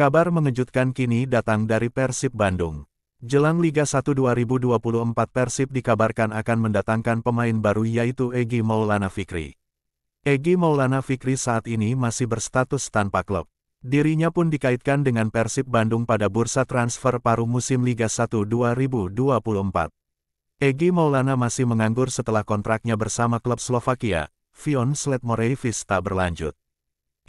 Kabar mengejutkan kini datang dari Persib Bandung. Jelang Liga 1 2024 Persib dikabarkan akan mendatangkan pemain baru yaitu Egi Maulana Fikri. Egi Maulana Fikri saat ini masih berstatus tanpa klub. Dirinya pun dikaitkan dengan Persib Bandung pada bursa transfer paruh musim Liga 1 2024. Egi Maulana masih menganggur setelah kontraknya bersama klub Slovakia, Vion Sletmorevic tak berlanjut.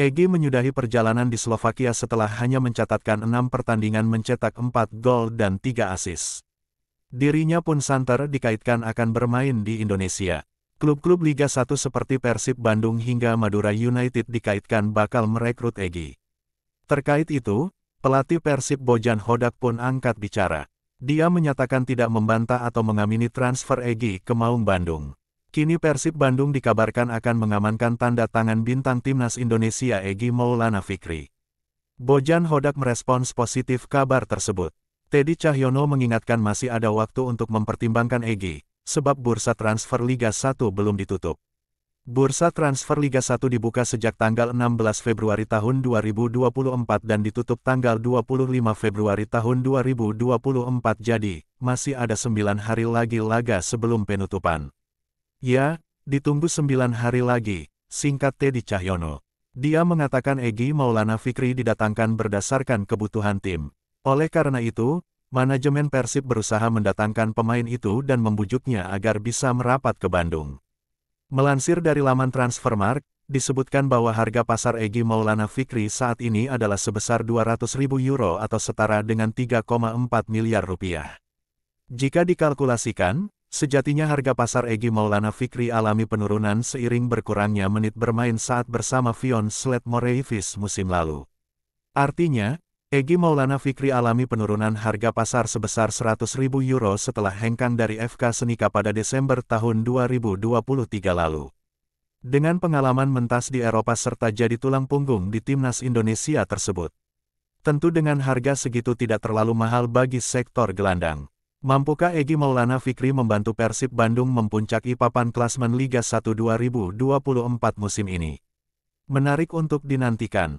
Egy menyudahi perjalanan di Slovakia setelah hanya mencatatkan enam pertandingan mencetak empat gol dan tiga asis. Dirinya pun santer dikaitkan akan bermain di Indonesia. Klub-klub Liga 1 seperti Persib Bandung hingga Madura United dikaitkan bakal merekrut Egy. Terkait itu, pelatih Persib Bojan Hodak pun angkat bicara. Dia menyatakan tidak membantah atau mengamini transfer Egy ke Maung Bandung. Kini Persib Bandung dikabarkan akan mengamankan tanda tangan bintang timnas Indonesia Egi Maulana Fikri. Bojan Hodak merespons positif kabar tersebut. Teddy Cahyono mengingatkan masih ada waktu untuk mempertimbangkan Egi, sebab bursa transfer Liga 1 belum ditutup. Bursa transfer Liga 1 dibuka sejak tanggal 16 Februari tahun 2024 dan ditutup tanggal 25 Februari tahun 2024 jadi, masih ada 9 hari lagi laga sebelum penutupan. Ya, ditunggu sembilan hari lagi, singkat Teddy Cahyono. Dia mengatakan Egi Maulana Fikri didatangkan berdasarkan kebutuhan tim. Oleh karena itu, manajemen Persib berusaha mendatangkan pemain itu dan membujuknya agar bisa merapat ke Bandung. Melansir dari laman Transfermarkt, disebutkan bahwa harga pasar Egi Maulana Fikri saat ini adalah sebesar 200 ribu euro atau setara dengan 3,4 miliar rupiah. Jika dikalkulasikan, Sejatinya harga pasar Egi Maulana Fikri alami penurunan seiring berkurangnya menit bermain saat bersama Sled Sledmoreevis musim lalu. Artinya, Egi Maulana Fikri alami penurunan harga pasar sebesar 100.000 euro setelah hengkang dari FK Senika pada Desember tahun 2023 lalu. Dengan pengalaman mentas di Eropa serta jadi tulang punggung di timnas Indonesia tersebut. Tentu dengan harga segitu tidak terlalu mahal bagi sektor gelandang. Mampukah Egi Maulana Fikri membantu Persib Bandung mempuncaki papan klasmen Liga 1 2024 musim ini? Menarik untuk dinantikan.